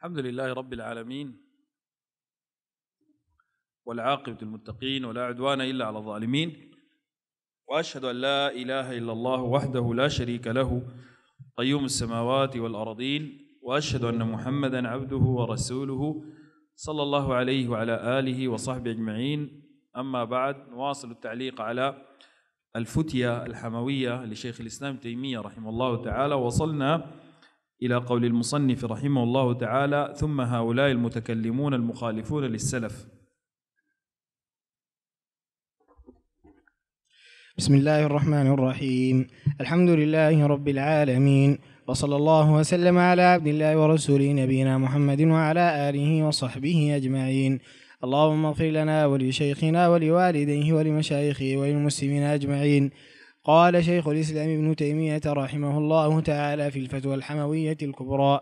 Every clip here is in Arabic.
الحمد لله رب العالمين والعاقبة المتقين ولا عدوان إلا على الظالمين وأشهد أن لا إله إلا الله وحده لا شريك له قيوم السماوات والأرضين وأشهد أن محمدا عبده ورسوله صلى الله عليه وعلى آله وصحبه أجمعين أما بعد نواصل التعليق على الفتية الحموية لشيخ الإسلام تيمية رحمه الله تعالى وصلنا إلى قول المصنف رحمه الله تعالى ثم هؤلاء المتكلمون المخالفون للسلف بسم الله الرحمن الرحيم الحمد لله رب العالمين وصلى الله وسلم على عبد الله ورسوله نبينا محمد وعلى آله وصحبه أجمعين اللهم اغفر لنا ولشيخنا ولوالديه ولمشايخه وللمسلمين أجمعين قال شيخ الإسلام ابن تيمية رحمه الله تعالى في الفتوى الحموية الكبرى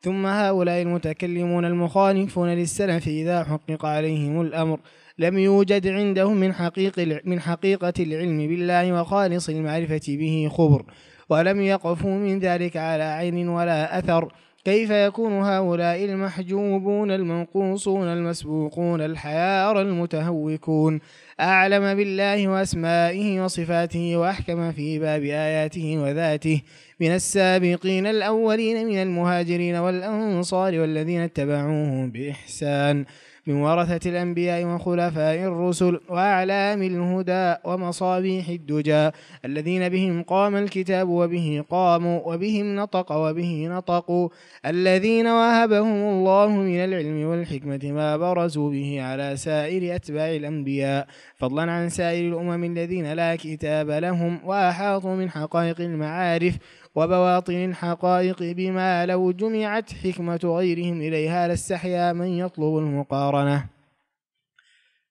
ثم هؤلاء المتكلمون المخالفون للسلف إذا حقق عليهم الأمر لم يوجد عندهم من حقيق من حقيقة العلم بالله وخالص المعرفة به خبر ولم يقفوا من ذلك على عين ولا أثر كيف يكون هؤلاء المحجوبون المنقوصون المسبوقون الحيار المتهوكون أعلم بالله وأسمائه وصفاته وأحكم في باب آياته وذاته من السابقين الأولين من المهاجرين والأنصار والذين اتبعوهم بإحسان من ورثة الأنبياء وخلفاء الرسل وأعلام الهدى ومصابيح الدجى الذين بهم قام الكتاب وبه قاموا وبهم نطق وبه نطقوا الذين وهبهم الله من العلم والحكمة ما برزوا به على سائر أتباع الأنبياء فضلا عن سائر الأمم الذين لا كتاب لهم وأحاطوا من حقائق المعارف وبواطن الحقائق بما لو جمعت حكمة غيرهم إليها لاستحيا من يطلب المقارنة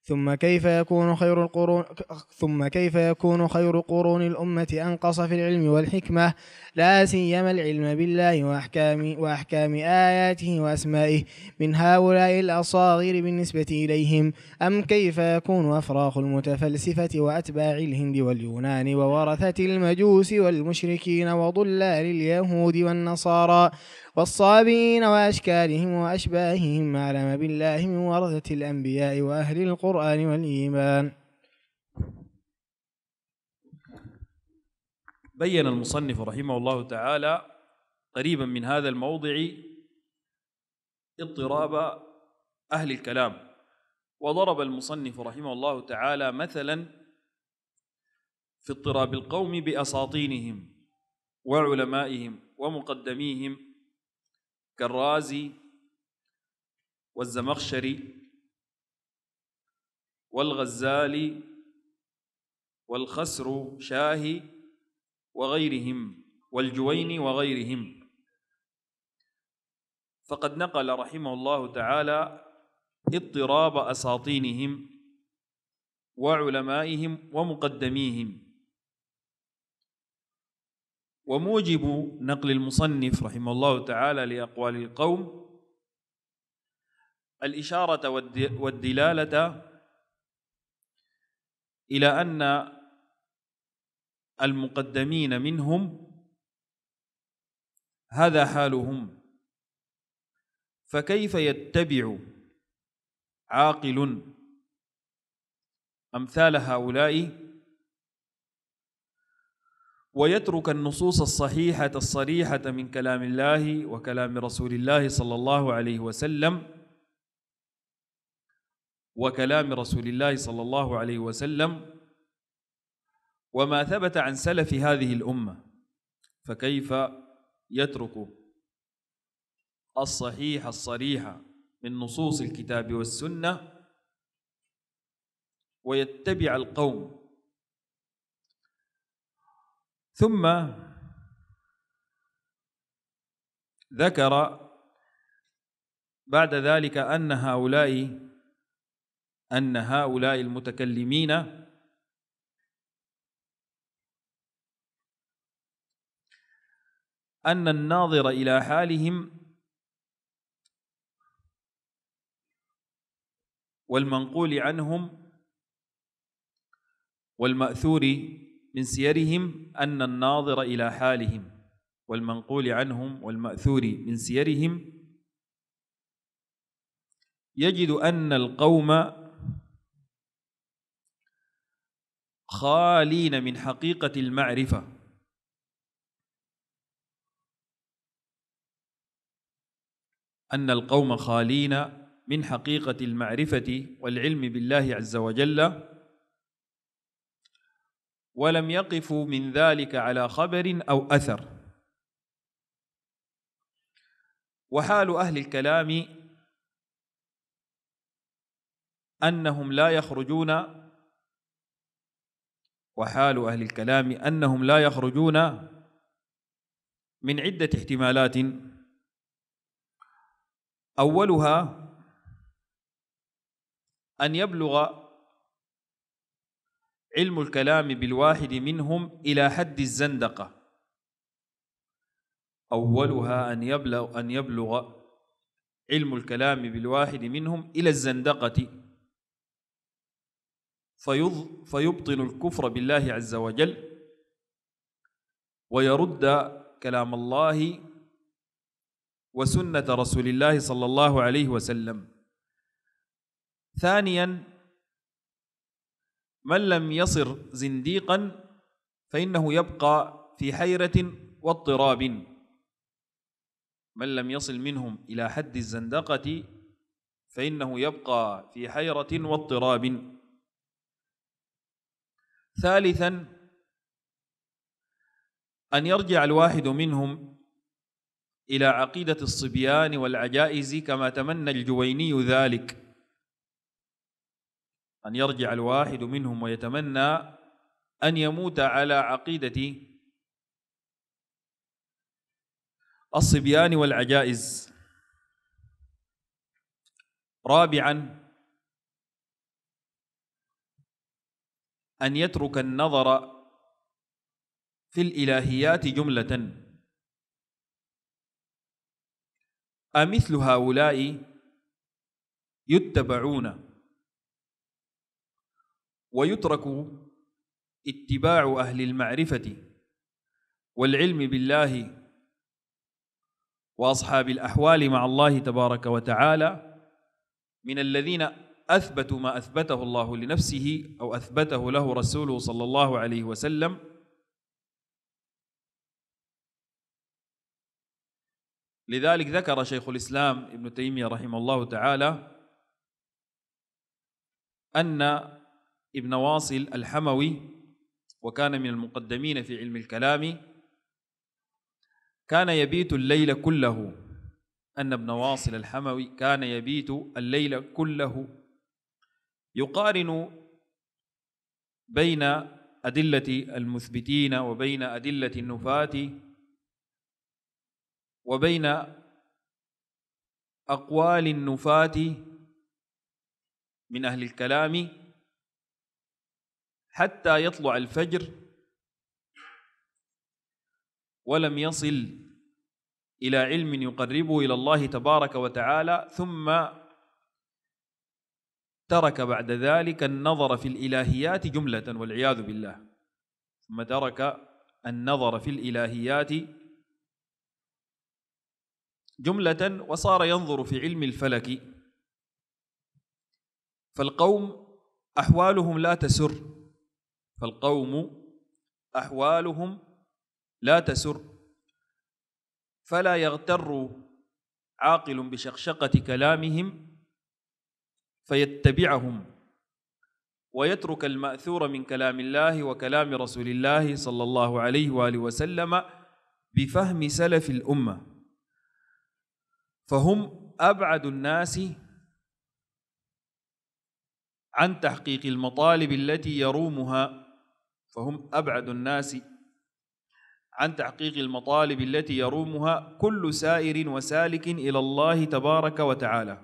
ثم كيف يكون خير القرون ثم كيف يكون خير قرون الأمة أنقص في العلم والحكمة لا سيما العلم بالله وأحكام وأحكام آياته وأسمائه من هؤلاء الأصاغر بالنسبة إليهم أم كيف يكون أفراخ المتفلسفة وأتباع الهند واليونان وورثة المجوس والمشركين وضلال اليهود والنصارى والصابين وأشكالهم وأشباههم ما بالله من ورثة الأنبياء وأهل القرآن والإيمان بين المصنف رحمه الله تعالى قريبا من هذا الموضع اضطراب أهل الكلام وضرب المصنف رحمه الله تعالى مثلا في اضطراب القوم بأساطينهم وعلمائهم ومقدميهم كالرازي والزمخشري والغزالي والخسر شاهي وغيرهم والجويني وغيرهم فقد نقل رحمه الله تعالى اضطراب أساطينهم وعلمائهم ومقدميهم وموجب نقل المصنف رحمه الله تعالى لأقوال القوم الإشارة والدلالة إلى أن المقدمين منهم هذا حالهم فكيف يتبع عاقل أمثال هؤلاء ويترك النصوص الصحيحة الصريحة من كلام الله وكلام رسول الله صلى الله عليه وسلم وكلام رسول الله صلى الله عليه وسلم وما ثبت عن سلف هذه الأمة فكيف يترك الصحيح الصريح من نصوص الكتاب والسنة ويتبع القوم ثم ذكر بعد ذلك أن هؤلاء أن هؤلاء المتكلمين أن الناظر إلى حالهم والمنقول عنهم والمأثور من سيرهم أن الناظر إلى حالهم والمنقول عنهم والمأثور من سيرهم يجد أن القوم خالين من حقيقة المعرفة أن القوم خالين من حقيقة المعرفة والعلم بالله عز وجل ولم يقفوا من ذلك على خبر أو أثر وحال أهل الكلام أنهم لا يخرجون وحال أهل الكلام أنهم لا يخرجون من عدة احتمالات أولها أن يبلغ علم الكلام بالواحد منهم إلى حد الزندقة أولها أن يبلغ, أن يبلغ علم الكلام بالواحد منهم إلى الزندقة فيبطن الكفر بالله عز وجل ويرد كلام الله وسنة رسول الله صلى الله عليه وسلم ثانياً من لم يصر زنديقا فإنه يبقى في حيرة واضطراب من لم يصل منهم إلى حد الزندقة فإنه يبقى في حيرة واضطراب ثالثا أن يرجع الواحد منهم إلى عقيدة الصبيان والعجائز كما تمنى الجويني ذلك أن يرجع الواحد منهم ويتمنى أن يموت على عقيدة الصبيان والعجائز رابعا أن يترك النظر في الإلهيات جملة أمثل هؤلاء يتبعون ويترك اتباع أهل المعرفة والعلم بالله وأصحاب الأحوال مع الله تبارك وتعالى من الذين أثبتوا ما أثبته الله لنفسه أو أثبته له رسوله صلى الله عليه وسلم لذلك ذكر شيخ الإسلام ابن تيمية رحمه الله تعالى أن ابن واصل الحموي وكان من المقدمين في علم الكلام كان يبيت الليل كله أن ابن واصل الحموي كان يبيت الليل كله يقارن بين أدلة المثبتين وبين أدلة النفاة وبين أقوال النفاة من أهل الكلام حتى يطلع الفجر ولم يصل إلى علم يقربه إلى الله تبارك وتعالى ثم ترك بعد ذلك النظر في الإلهيات جملة والعياذ بالله ثم ترك النظر في الإلهيات جملة وصار ينظر في علم الفلك فالقوم أحوالهم لا تسر فالقوم أحوالهم لا تسر فلا يغتر عاقل بشقشقة كلامهم فيتبعهم ويترك المأثور من كلام الله وكلام رسول الله صلى الله عليه وآله وسلم بفهم سلف الأمة فهم أبعد الناس عن تحقيق المطالب التي يرومها فهم أبعد الناس عن تحقيق المطالب التي يرومها كل سائر وسالك إلى الله تبارك وتعالى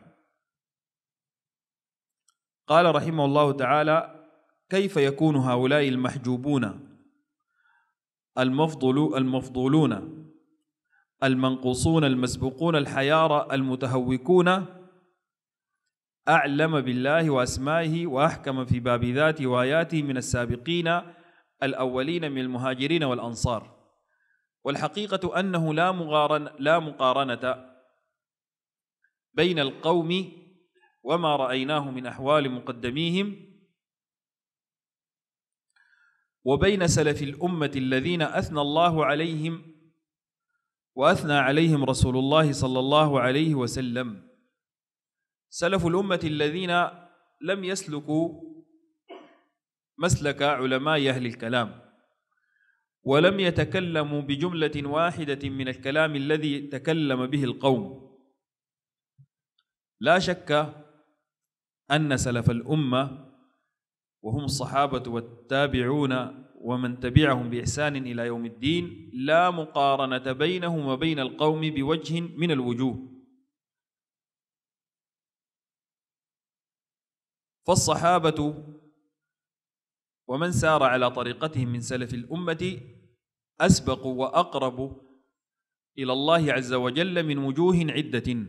قال رحمه الله تعالى كيف يكون هؤلاء المحجوبون المفضل المفضولون المنقوصون المسبوقون الحيارى المتهوكون أعلم بالله وأسمائه وأحكم في باب ذاته وآياته من السابقين الأولين من المهاجرين والأنصار والحقيقة أنه لا مقارنة, لا مقارنة بين القوم وما رأيناه من أحوال مقدميهم وبين سلف الأمة الذين أثنى الله عليهم وأثنى عليهم رسول الله صلى الله عليه وسلم سلف الأمة الذين لم يسلكوا مسلك علماء أهل الكلام ولم يتكلموا بجملة واحدة من الكلام الذي تكلم به القوم لا شك أن سلف الأمة وهم الصحابة والتابعون ومن تبعهم بإحسان إلى يوم الدين لا مقارنة بينهم وبين القوم بوجه من الوجوه فالصحابة ومن سار على طريقتهم من سلف الأمة أسبق وأقرب إلى الله عز وجل من وجوه عدة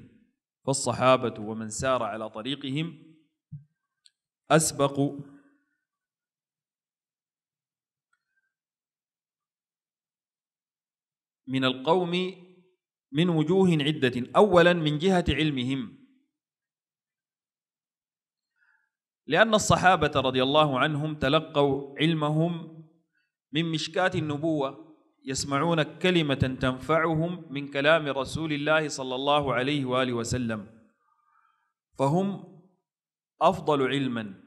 فالصحابة ومن سار على طريقهم أسبق من القوم من وجوه عدة أولا من جهة علمهم لأن الصحابة رضي الله عنهم تلقوا علمهم من مشكات النبوة يسمعون كلمة تنفعهم من كلام رسول الله صلى الله عليه وآله وسلم فهم أفضل علما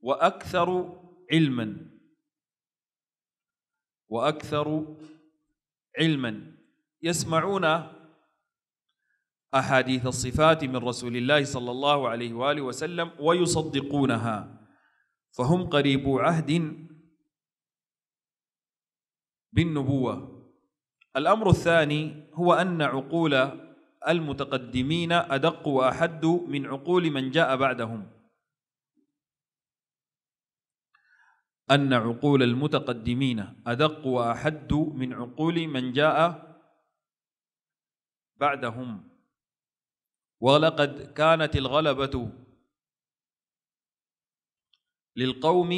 وأكثر علما وأكثر علما يسمعون أحاديث الصفات من رسول الله صلى الله عليه وآله وسلم ويصدقونها فهم قريبو عهد بالنبوة الأمر الثاني هو أن عقول المتقدمين أدق وأحد من عقول من جاء بعدهم أن عقول المتقدمين أدق وأحد من عقول من جاء بعدهم ولقد كانت الغلبة للقوم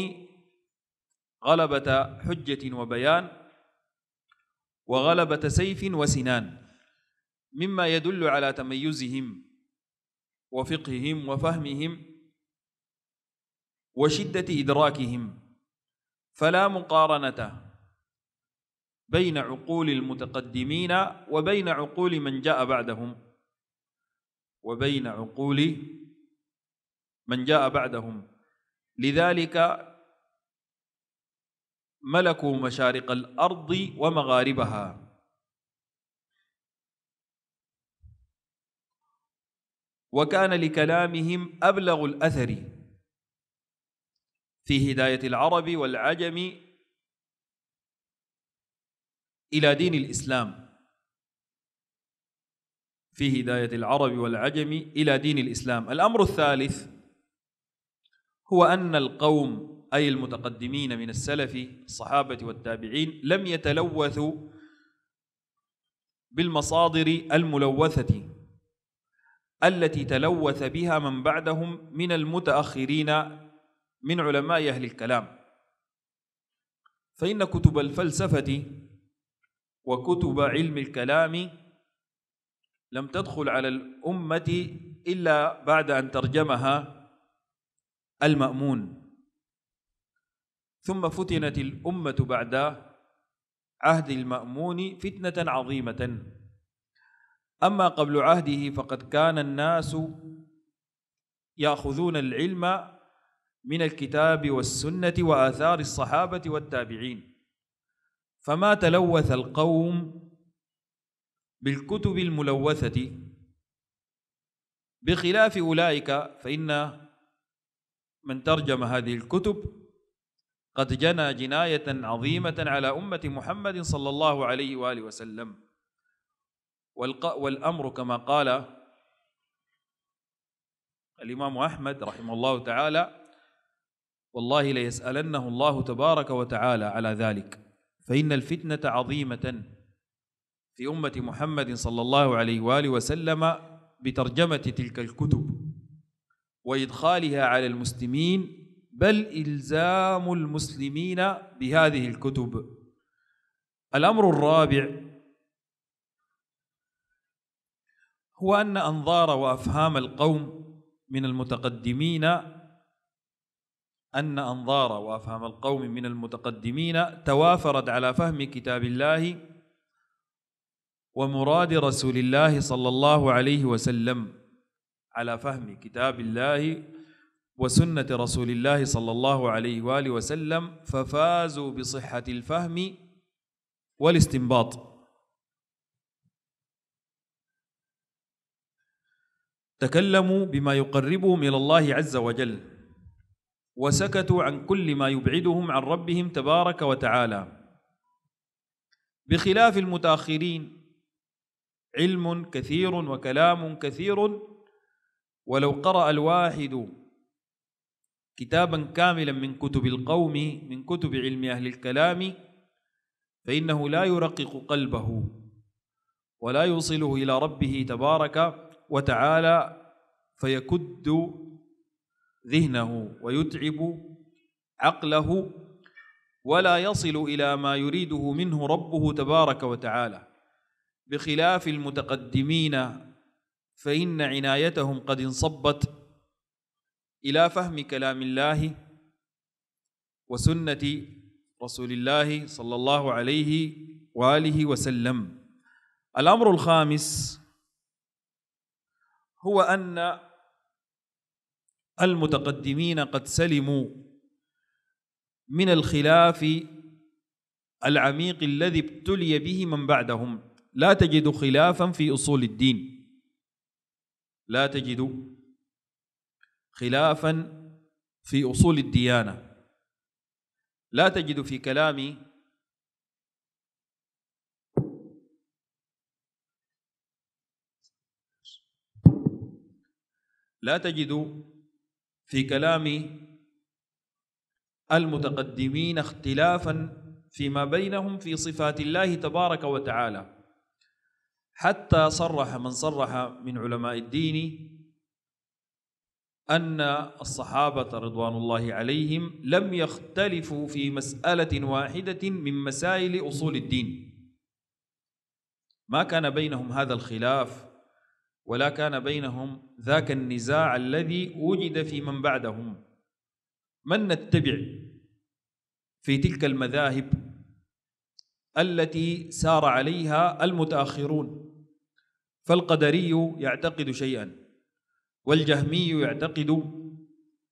غلبة حجة وبيان وغلبة سيف وسنان مما يدل على تميزهم وفقههم وفهمهم وشدة إدراكهم فلا مقارنة بين عقول المتقدمين وبين عقول من جاء بعدهم وبين عقول من جاء بعدهم لذلك ملكوا مشارق الأرض ومغاربها وكان لكلامهم أبلغ الأثر في هداية العرب والعجم إلى دين الإسلام في هداية العرب والعجم إلى دين الإسلام الأمر الثالث هو أن القوم أي المتقدمين من السلف الصحابة والتابعين لم يتلوثوا بالمصادر الملوثة التي تلوث بها من بعدهم من المتأخرين من علماء أهل الكلام فإن كتب الفلسفة وكتب علم الكلام لم تدخل على الأمة إلا بعد أن ترجمها المأمون ثم فتنت الأمة بعد عهد المأمون فتنة عظيمة أما قبل عهده فقد كان الناس يأخذون العلم من الكتاب والسنة وآثار الصحابة والتابعين فما تلوث القوم بالكتب الملوثة بخلاف أولئك فإن من ترجم هذه الكتب قد جنى جناية عظيمة على أمة محمد صلى الله عليه وآله وسلم والأمر كما قال الإمام أحمد رحمه الله تعالى والله ليسألنه الله تبارك وتعالى على ذلك فإن الفتنة عظيمة في أمة محمد صلى الله عليه وآله وسلم بترجمة تلك الكتب وإدخالها على المسلمين بل إلزام المسلمين بهذه الكتب الأمر الرابع هو أن أنظار وأفهام القوم من المتقدمين أن أنظار وأفهام القوم من المتقدمين توافرت على فهم كتاب الله ومراد رسول الله صلى الله عليه وسلم على فهم كتاب الله وسنة رسول الله صلى الله عليه وآله وسلم ففازوا بصحة الفهم والاستنباط تكلموا بما يقربهم إلى الله عز وجل وسكتوا عن كل ما يبعدهم عن ربهم تبارك وتعالى بخلاف المتاخرين علم كثير وكلام كثير ولو قرأ الواحد كتابا كاملا من كتب القوم من كتب علم أهل الكلام فإنه لا يرقق قلبه ولا يوصله إلى ربه تبارك وتعالى فيكد ذهنه ويتعب عقله ولا يصل إلى ما يريده منه ربه تبارك وتعالى بخلاف المتقدمين فإن عنايتهم قد انصبت إلى فهم كلام الله وسنة رسول الله صلى الله عليه وآله وسلم الأمر الخامس هو أن المتقدمين قد سلموا من الخلاف العميق الذي ابتلي به من بعدهم لا تجد خلافا في أصول الدين لا تجد خلافا في أصول الديانة لا تجد في كلام لا تجد في كلام المتقدمين اختلافا فيما بينهم في صفات الله تبارك وتعالى حتى صرح من صرح من علماء الدين أن الصحابة رضوان الله عليهم لم يختلفوا في مسألة واحدة من مسائل أصول الدين ما كان بينهم هذا الخلاف ولا كان بينهم ذاك النزاع الذي وجد في من بعدهم من نتبع في تلك المذاهب التي سار عليها المتاخرون فالقدري يعتقد شيئا والجهمي يعتقد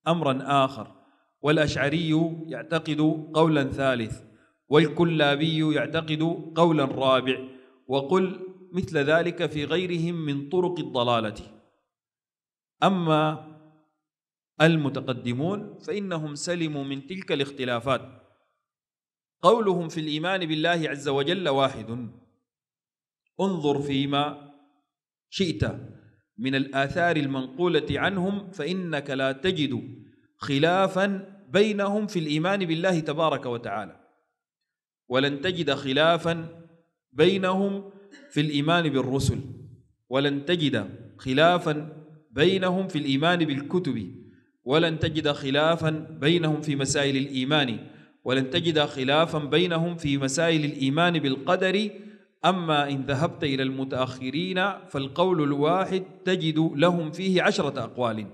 امرا اخر والاشعري يعتقد قولا ثالث والكلابي يعتقد قولا رابع وقل مثل ذلك في غيرهم من طرق الضلاله اما المتقدمون فانهم سلموا من تلك الاختلافات قولهم في الايمان بالله عز وجل واحد انظر فيما شئت من الآثار المنقولة عنهم فإنك لا تجد خلافا بينهم في الإيمان بالله تبارك وتعالى ولن تجد خلافا بينهم في الإيمان بالرسل ولن تجد خلافا بينهم في الإيمان بالكتب ولن تجد خلافا بينهم في مسائل الإيمان ولن تجد خلافا بينهم في مسائل الإيمان بالقدر أما إن ذهبت إلى المتأخرين فالقول الواحد تجد لهم فيه عشرة أقوال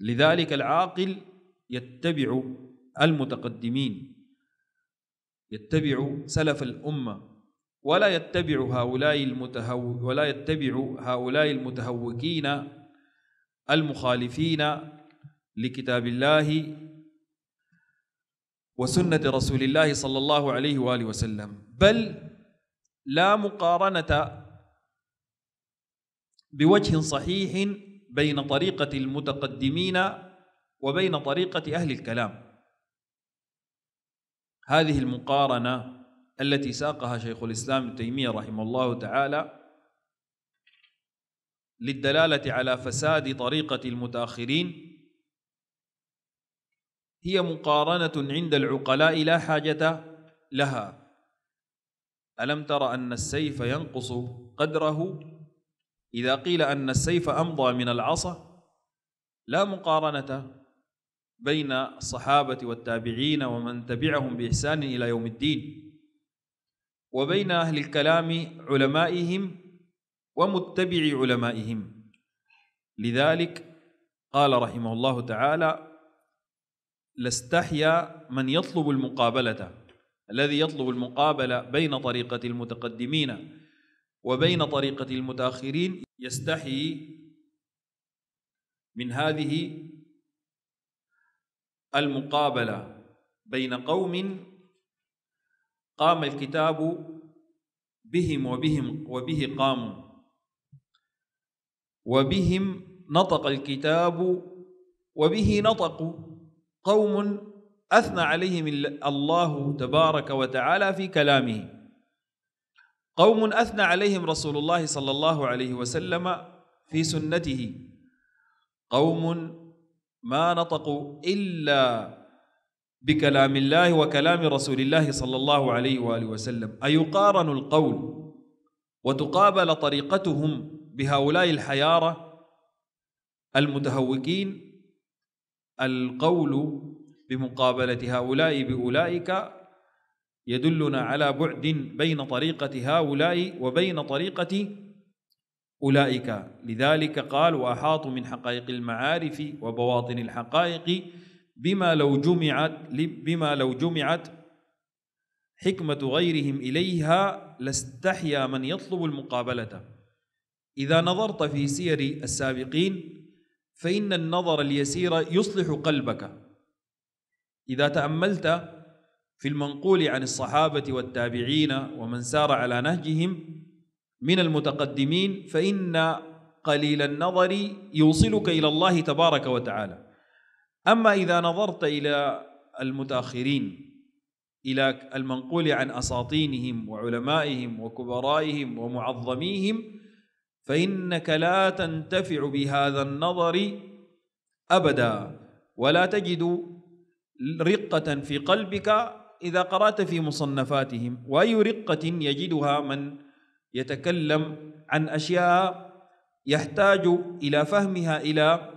لذلك العاقل يتبع المتقدمين يتبع سلف الأمة ولا يتبع هؤلاء المتهو ولا يتبع هؤلاء المتهوكين المخالفين لكتاب الله وسنة رسول الله صلى الله عليه وآله وسلم بل لا مقارنة بوجه صحيح بين طريقة المتقدمين وبين طريقة أهل الكلام هذه المقارنة التي ساقها شيخ الإسلام ابن تيمية رحمه الله تعالى للدلالة على فساد طريقة المتأخرين هي مقارنة عند العقلاء لا حاجة لها ألم تر أن السيف ينقص قدره إذا قيل أن السيف أمضى من العصا لا مقارنة بين الصحابة والتابعين ومن تبعهم بإحسان إلى يوم الدين وبين أهل الكلام علمائهم ومتبع علمائهم لذلك قال رحمه الله تعالى لاستحيا من يطلب المقابله الذي يطلب المقابلة بين طريقة المتقدمين وبين طريقة المتأخرين يستحي من هذه المقابلة بين قوم قام الكتاب بهم وبهم وبه قاموا وبهم نطق الكتاب وبه نطق قوم أثنى عليهم الله تبارك وتعالى في كلامه قوم أثنى عليهم رسول الله صلى الله عليه وسلم في سنته قوم ما نطقوا إلا بكلام الله وكلام رسول الله صلى الله عليه وآله وسلم أيقارن القول وتقابل طريقتهم بهؤلاء الحيارة المتهوكين القول بمقابلة هؤلاء بأولئك يدلنا على بعد بين طريقة هؤلاء وبين طريقة أولئك لذلك قال وأحاطوا من حقائق المعارف وبواطن الحقائق بما لو جمعت بما لو جمعت حكمة غيرهم إليها لاستحيا من يطلب المقابلة إذا نظرت في سير السابقين فإن النظر اليسير يصلح قلبك إذا تأملت في المنقول عن الصحابة والتابعين ومن سار على نهجهم من المتقدمين فإن قليل النظر يوصلك إلى الله تبارك وتعالى أما إذا نظرت إلى المتأخرين إلى المنقول عن أساطينهم وعلمائهم وكبرائهم ومعظميهم فإنك لا تنتفع بهذا النظر أبدا ولا تجد رقة في قلبك إذا قرأت في مصنفاتهم وأي رقة يجدها من يتكلم عن أشياء يحتاج إلى فهمها إلى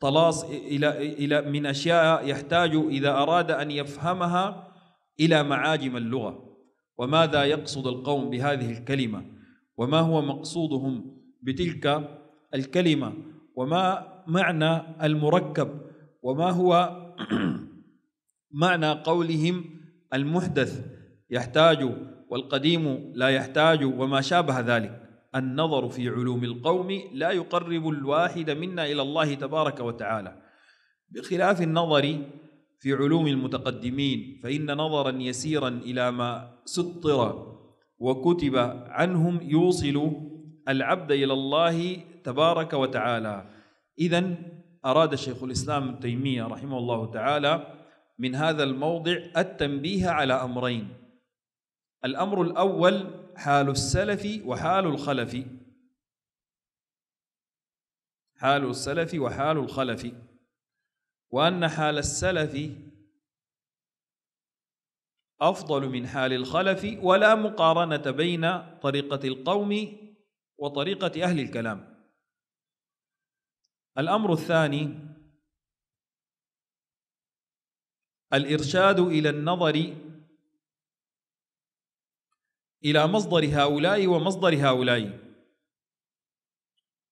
طلاص إلى إلى من أشياء يحتاج إذا أراد أن يفهمها إلى معاجم اللغة وماذا يقصد القوم بهذه الكلمة وما هو مقصودهم بتلك الكلمة وما معنى المركب وما هو معنى قولهم المحدث يحتاج والقديم لا يحتاج وما شابه ذلك النظر في علوم القوم لا يقرب الواحد منا إلى الله تبارك وتعالى بخلاف النظر في علوم المتقدمين فإن نظرا يسيرا إلى ما سطر وكتب عنهم يوصل العبد إلى الله تبارك وتعالى إذا أراد شيخ الإسلام ابن تيمية رحمه الله تعالى من هذا الموضع التنبيه على أمرين الأمر الأول حال السلف وحال الخلف حال السلف وحال الخلف وأن حال السلف أفضل من حال الخلف ولا مقارنة بين طريقة القوم وطريقة أهل الكلام الأمر الثاني الإرشاد إلى النظر إلى مصدر هؤلاء ومصدر هؤلاء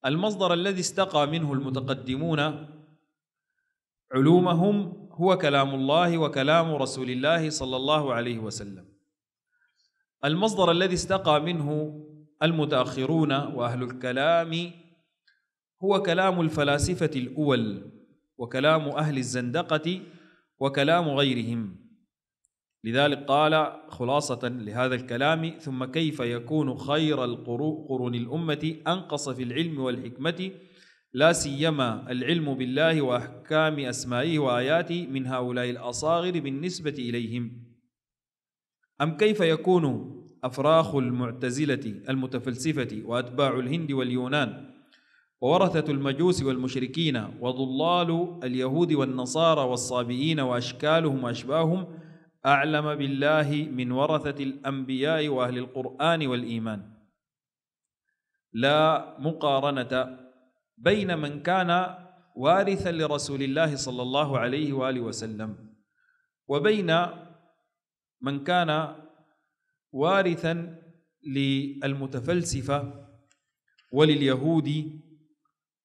المصدر الذي استقى منه المتقدمون علومهم هو كلام الله وكلام رسول الله صلى الله عليه وسلم المصدر الذي استقى منه المتأخرون وأهل الكلام هو كلام الفلاسفة الأول وكلام أهل الزندقة وكلام غيرهم لذلك قال خلاصة لهذا الكلام ثم كيف يكون خير القرون الأمة أنقص في العلم والحكمة لا سيما العلم بالله وأحكام أسمائه وآياته من هؤلاء الأصاغر بالنسبة إليهم أم كيف يكون أفراخ المعتزلة المتفلسفة وأتباع الهند واليونان وورثة المجوس والمشركين وضلال اليهود والنصارى والصابئين وأشكالهم وأشباههم أعلم بالله من ورثة الأنبياء وأهل القرآن والإيمان لا مقارنة بين من كان وارثا لرسول الله صلى الله عليه وآله وسلم وبين من كان وارثا للمتفلسفة ولليهود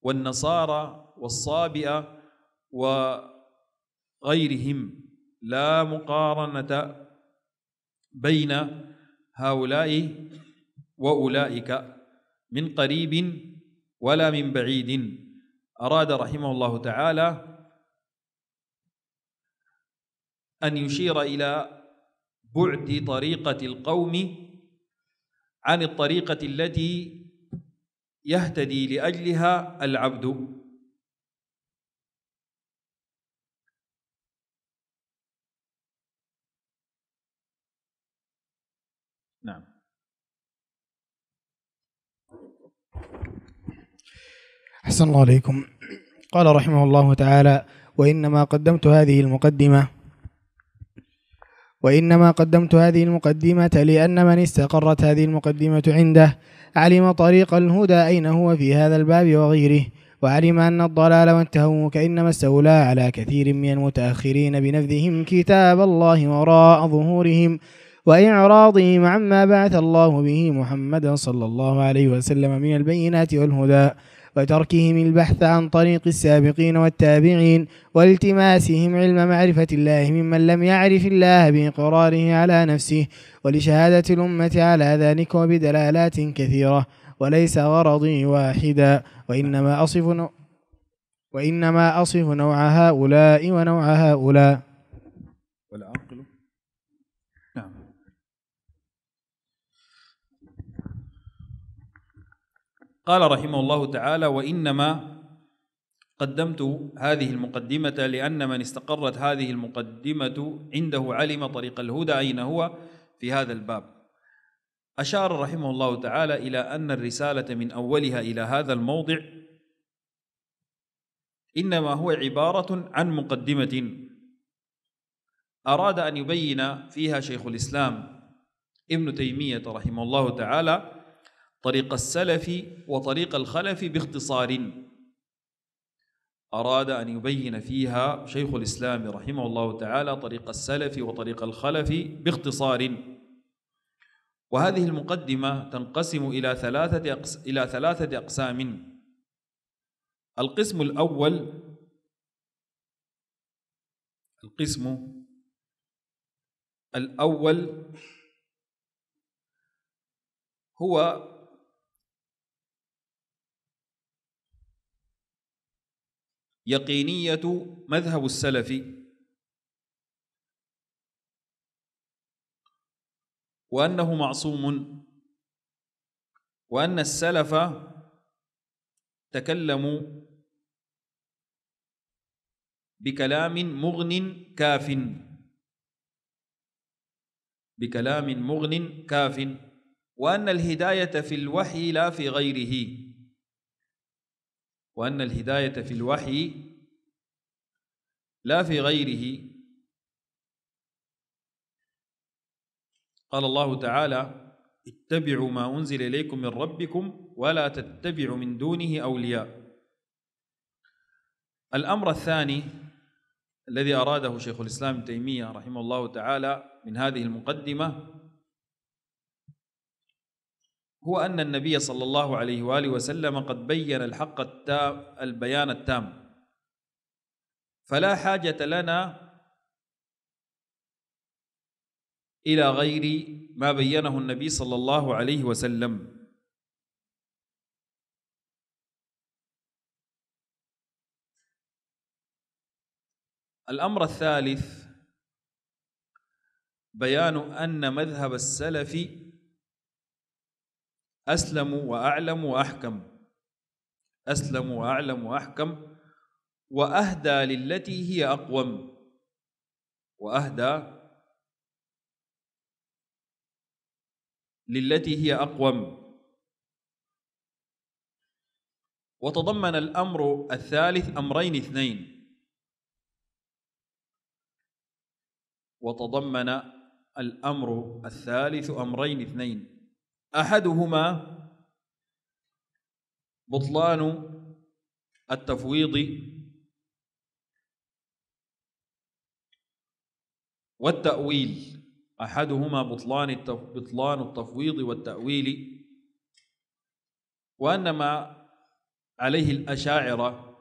والنصارى والصابئة وغيرهم لا مقارنة بين هؤلاء وأولئك من قريب ولا من بعيد أراد رحمه الله تعالى أن يشير إلى بعد طريقة القوم عن الطريقة التي يهتدي لاجلها العبد نعم احسن الله عليكم قال رحمه الله تعالى وانما قدمت هذه المقدمه وإنما قدمت هذه المقدمة لأن من استقرت هذه المقدمة عنده علم طريق الهدى أين هو في هذا الباب وغيره وعلم أن الضلال والتهوك إنما استولى على كثير من المتأخرين بنفذهم كتاب الله وراء ظهورهم وإعراضهم عما بعث الله به محمدا صلى الله عليه وسلم من البينات والهدى وتركهم البحث عن طريق السابقين والتابعين والتماسهم علم معرفة الله ممن لم يعرف الله بإقراره على نفسه ولشهادة الأمة على ذلك وبدلالات كثيرة وليس غرضي واحدا وإنما أصف نوع وإنما أصف نوع هؤلاء ونوع هؤلاء قال رحمه الله تعالى وإنما قدمت هذه المقدمة لأن من استقرت هذه المقدمة عنده علم طريق الهدى أين هو في هذا الباب أشار رحمه الله تعالى إلى أن الرسالة من أولها إلى هذا الموضع إنما هو عبارة عن مقدمة أراد أن يبين فيها شيخ الإسلام ابن تيمية رحمه الله تعالى طريق السلف وطريق الخلف باختصار أراد أن يبين فيها شيخ الإسلام رحمه الله تعالى طريق السلف وطريق الخلف باختصار وهذه المقدمة تنقسم إلى ثلاثة أقس إلى ثلاثة أقسام القسم الأول القسم الأول هو يقينية مذهب السلف وأنه معصوم وأن السلف تكلموا بكلام مغن كاف بكلام مغن كاف وأن الهداية في الوحي لا في غيره وأن الهداية في الوحي لا في غيره قال الله تعالى اتبعوا ما أنزل إليكم من ربكم ولا تتبعوا من دونه أولياء الأمر الثاني الذي أراده شيخ الإسلام تيمية رحمه الله تعالى من هذه المقدمة هو أن النبي صلى الله عليه وآله وسلم قد بين الحق التام البيان التام فلا حاجة لنا إلى غير ما بينه النبي صلى الله عليه وسلم الأمر الثالث بيان أن مذهب السلف أسلم وأعلم وأحكم أسلم وأعلم وأحكم وأهدى للتي هي أقوم وأهدى للتي هي أقوم وتضمن الأمر الثالث أمرين اثنين وتضمن الأمر الثالث أمرين اثنين احدهما بطلان التفويض والتأويل أحدهما بطلان بطلان التفويض والتأويل وأن ما عليه الأشاعرة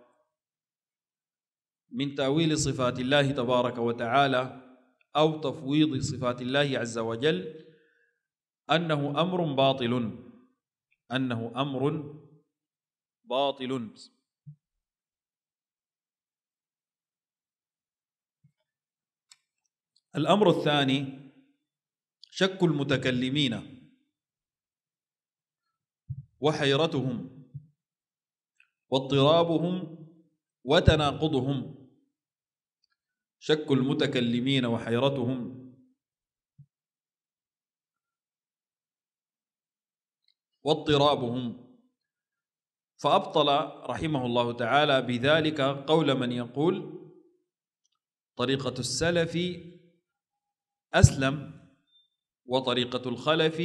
من تأويل صفات الله تبارك وتعالى أو تفويض صفات الله عز وجل أنه أمر باطل أنه أمر باطل الأمر الثاني شك المتكلمين وحيرتهم واضطرابهم وتناقضهم شك المتكلمين وحيرتهم واضطرابهم فأبطل رحمه الله تعالى بذلك قول من يقول طريقة السلف أسلم وطريقة الخلف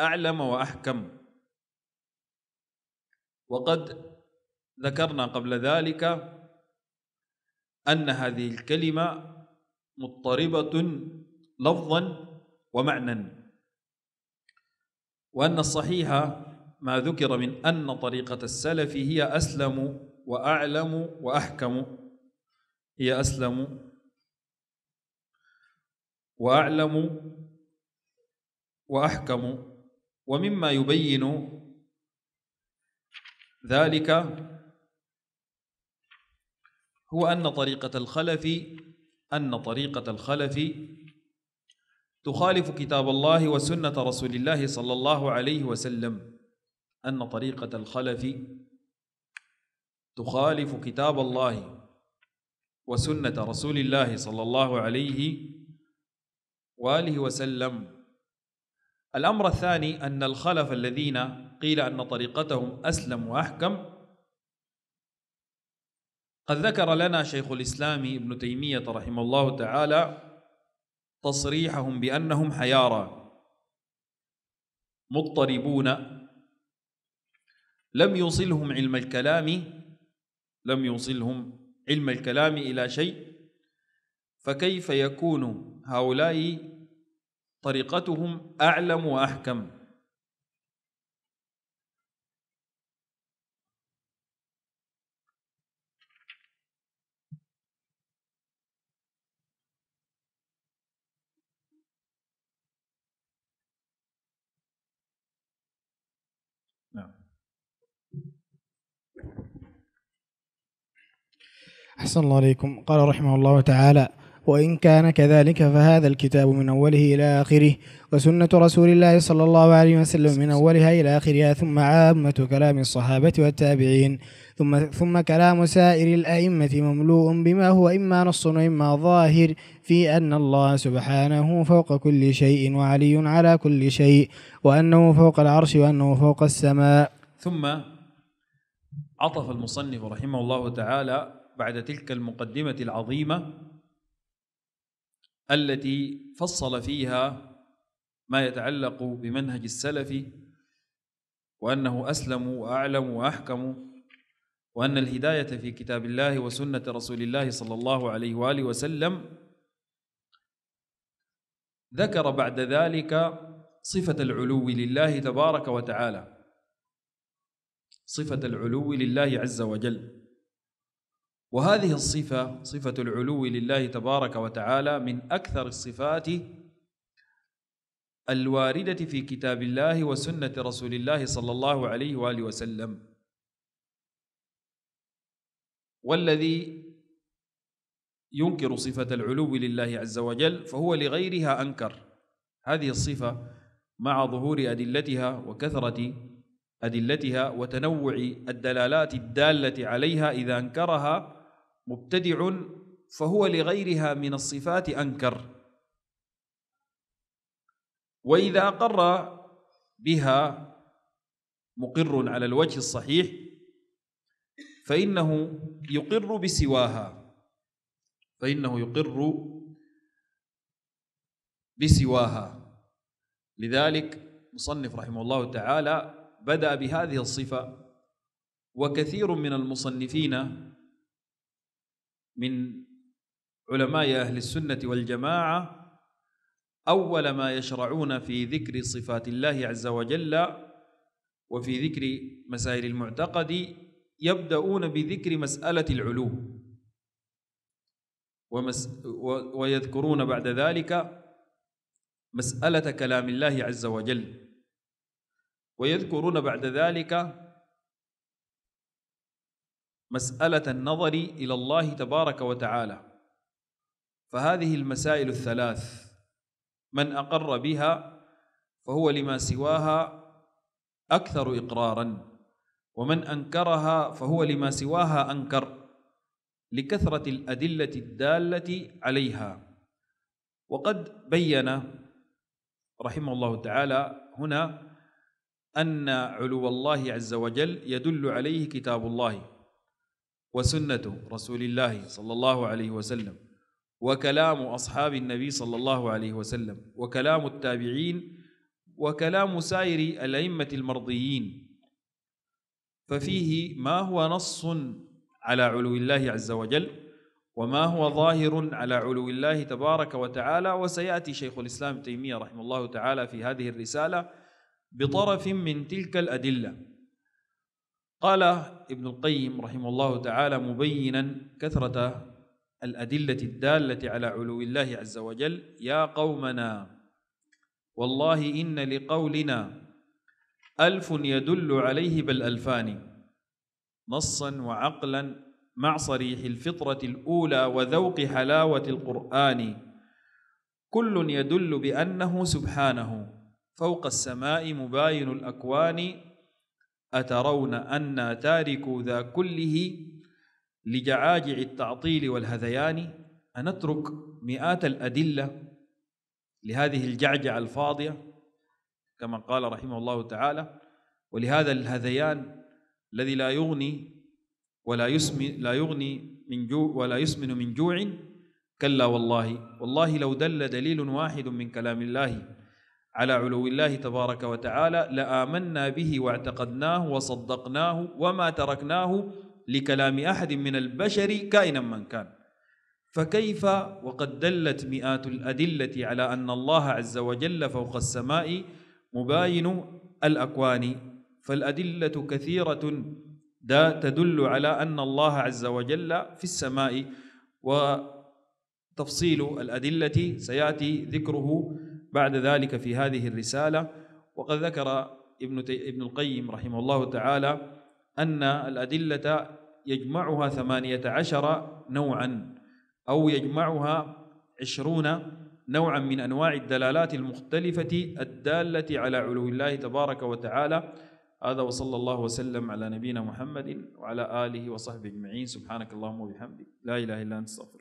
أعلم وأحكم وقد ذكرنا قبل ذلك أن هذه الكلمة مضطربة لفظا ومعنى وأن الصحيح ما ذكر من أن طريقة السلف هي أسلم وأعلم وأحكم هي أسلم وأعلم وأحكم ومما يبين ذلك هو أن طريقة الخلف أن طريقة الخلف تخالف كتاب الله وسنة رسول الله صلى الله عليه وسلم أن طريقة الخلف تخالف كتاب الله وسنة رسول الله صلى الله عليه وآله وسلم الأمر الثاني أن الخلف الذين قيل أن طريقتهم أسلم وأحكم قد ذكر لنا شيخ الإسلام ابن تيمية رحمه الله تعالى تصريحهم بأنهم حيارى مضطربون لم يوصلهم علم الكلام لم يوصلهم علم الكلام إلى شيء فكيف يكون هؤلاء طريقتهم أعلم وأحكم أحسن الله عليكم قال رحمه الله تعالى وإن كان كذلك فهذا الكتاب من أوله إلى آخره وسنة رسول الله صلى الله عليه وسلم من أولها إلى آخرها ثم عامة كلام الصحابة والتابعين ثم, ثم كلام سائر الأئمة مملوء بما هو إما نص وإما ظاهر في أن الله سبحانه فوق كل شيء وعلي على كل شيء وأنه فوق العرش وأنه فوق السماء ثم عطف المصنف رحمه الله تعالى بعد تلك المقدمة العظيمة التي فصل فيها ما يتعلق بمنهج السلف وأنه أسلم وأعلم وأحكم وأن الهداية في كتاب الله وسنة رسول الله صلى الله عليه وآله وسلم ذكر بعد ذلك صفة العلو لله تبارك وتعالى صفة العلو لله عز وجل وهذه الصفة صفة العلو لله تبارك وتعالى من أكثر الصفات الواردة في كتاب الله وسنة رسول الله صلى الله عليه وآله وسلم والذي ينكر صفة العلو لله عز وجل فهو لغيرها أنكر هذه الصفة مع ظهور أدلتها وكثرة أدلتها وتنوع الدلالات الدالة عليها إذا أنكرها مبتدع فهو لغيرها من الصفات أنكر وإذا أقر بها مقر على الوجه الصحيح فإنه يقر بسواها فإنه يقر بسواها لذلك مصنف رحمه الله تعالى بدأ بهذه الصفة وكثير من المصنفين من علماء أهل السنة والجماعة أول ما يشرعون في ذكر صفات الله عز وجل وفي ذكر مسائل المعتقد يبدأون بذكر مسألة العلو ومس ويذكرون بعد ذلك مسألة كلام الله عز وجل ويذكرون بعد ذلك مسألة النظر إلى الله تبارك وتعالى فهذه المسائل الثلاث من أقر بها فهو لما سواها أكثر إقرارا ومن أنكرها فهو لما سواها أنكر لكثرة الأدلة الدالة عليها وقد بين رحمه الله تعالى هنا أن علو الله عز وجل يدل عليه كتاب الله وسنة رسول الله صلى الله عليه وسلم وكلام أصحاب النبي صلى الله عليه وسلم وكلام التابعين وكلام سائر الأئمة المرضيين ففيه ما هو نص على علو الله عز وجل وما هو ظاهر على علو الله تبارك وتعالى وسيأتي شيخ الإسلام تيمية رحمه الله تعالى في هذه الرسالة بطرف من تلك الأدلة قال ابن القيم رحمه الله تعالى مبينا كثرة الأدلة الدالة على علو الله عز وجل يا قومنا والله إن لقولنا ألف يدل عليه بل ألفان نصا وعقلا مع صريح الفطرة الأولى وذوق حلاوة القرآن كل يدل بأنه سبحانه فوق السماء مباين الأكوان أترون أن تاركوا ذا كله لجعاجع التعطيل والهذيان أنترك مئات الأدلة لهذه الجعجعة الفاضية كما قال رحمه الله تعالى ولهذا الهذيان الذي لا يغني ولا يسمن لا يغني من جوع ولا يسمن من جوع كلا والله والله لو دل دليل واحد من كلام الله على علو الله تبارك وتعالى لآمنا به واعتقدناه وصدقناه وما تركناه لكلام أحد من البشر كائنا من كان فكيف وقد دلت مئات الأدلة على أن الله عز وجل فوق السماء مباين الأكوان فالأدلة كثيرة دا تدل على أن الله عز وجل في السماء وتفصيل الأدلة سيأتي ذكره بعد ذلك في هذه الرسالة وقد ذكر ابن ابن القيم رحمه الله تعالى أن الأدلة يجمعها ثمانية عشر نوعا أو يجمعها عشرون نوعا من أنواع الدلالات المختلفة الدالة على علو الله تبارك وتعالى هذا وصلى الله وسلم على نبينا محمد وعلى آله وصحبه أجمعين سبحانك اللهم وبحمدك لا إله إلا أنت استغفرك